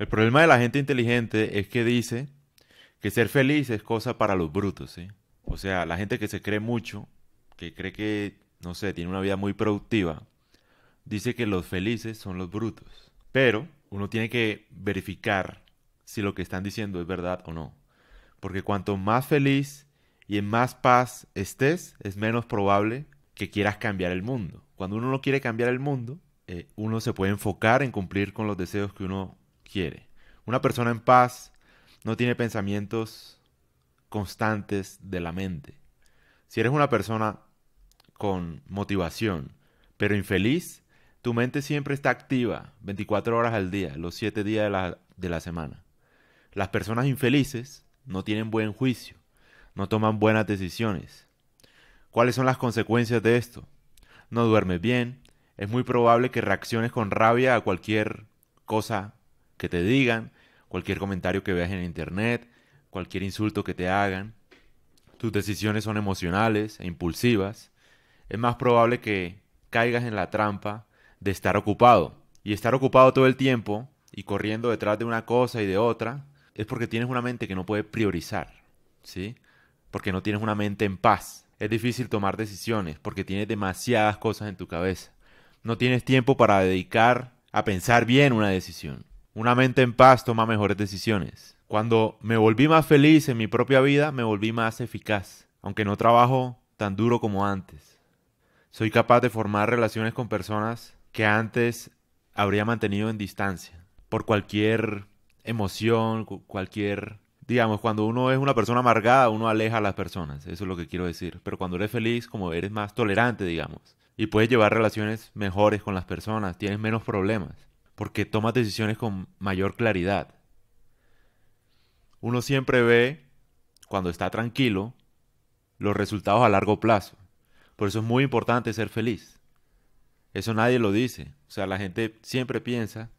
El problema de la gente inteligente es que dice que ser feliz es cosa para los brutos, O sea, la gente que se cree mucho, que cree que, no sé, tiene una vida muy productiva, dice que los felices son los brutos. Pero uno tiene que verificar si lo que están diciendo es verdad o no. Porque cuanto más feliz y en más paz estés, es menos probable que quieras cambiar el mundo. Cuando uno no quiere cambiar el mundo, eh, uno se puede enfocar en cumplir con los deseos que uno quiere. Una persona en paz no tiene pensamientos constantes de la mente. Si eres una persona con motivación, pero infeliz, tu mente siempre está activa 24 horas al día, los 7 días de la, de la semana. Las personas infelices no tienen buen juicio, no toman buenas decisiones. ¿Cuáles son las consecuencias de esto? No duermes bien, es muy probable que reacciones con rabia a cualquier cosa que te digan, cualquier comentario que veas en internet, cualquier insulto que te hagan. Tus decisiones son emocionales e impulsivas. Es más probable que caigas en la trampa de estar ocupado. Y estar ocupado todo el tiempo y corriendo detrás de una cosa y de otra es porque tienes una mente que no puede priorizar, ¿sí? Porque no tienes una mente en paz. Es difícil tomar decisiones porque tienes demasiadas cosas en tu cabeza. No tienes tiempo para dedicar a pensar bien una decisión. Una mente en paz toma mejores decisiones. Cuando me volví más feliz en mi propia vida, me volví más eficaz, aunque no trabajo tan duro como antes. Soy capaz de formar relaciones con personas que antes habría mantenido en distancia, por cualquier emoción, cualquier... Digamos, cuando uno es una persona amargada, uno aleja a las personas, eso es lo que quiero decir. Pero cuando eres feliz, como eres más tolerante, digamos, y puedes llevar relaciones mejores con las personas, tienes menos problemas porque tomas decisiones con mayor claridad. Uno siempre ve, cuando está tranquilo, los resultados a largo plazo. Por eso es muy importante ser feliz. Eso nadie lo dice. O sea, la gente siempre piensa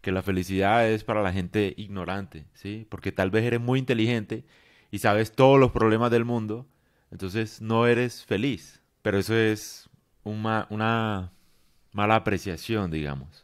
que la felicidad es para la gente ignorante, ¿sí? Porque tal vez eres muy inteligente y sabes todos los problemas del mundo, entonces no eres feliz. Pero eso es una mala apreciación, digamos.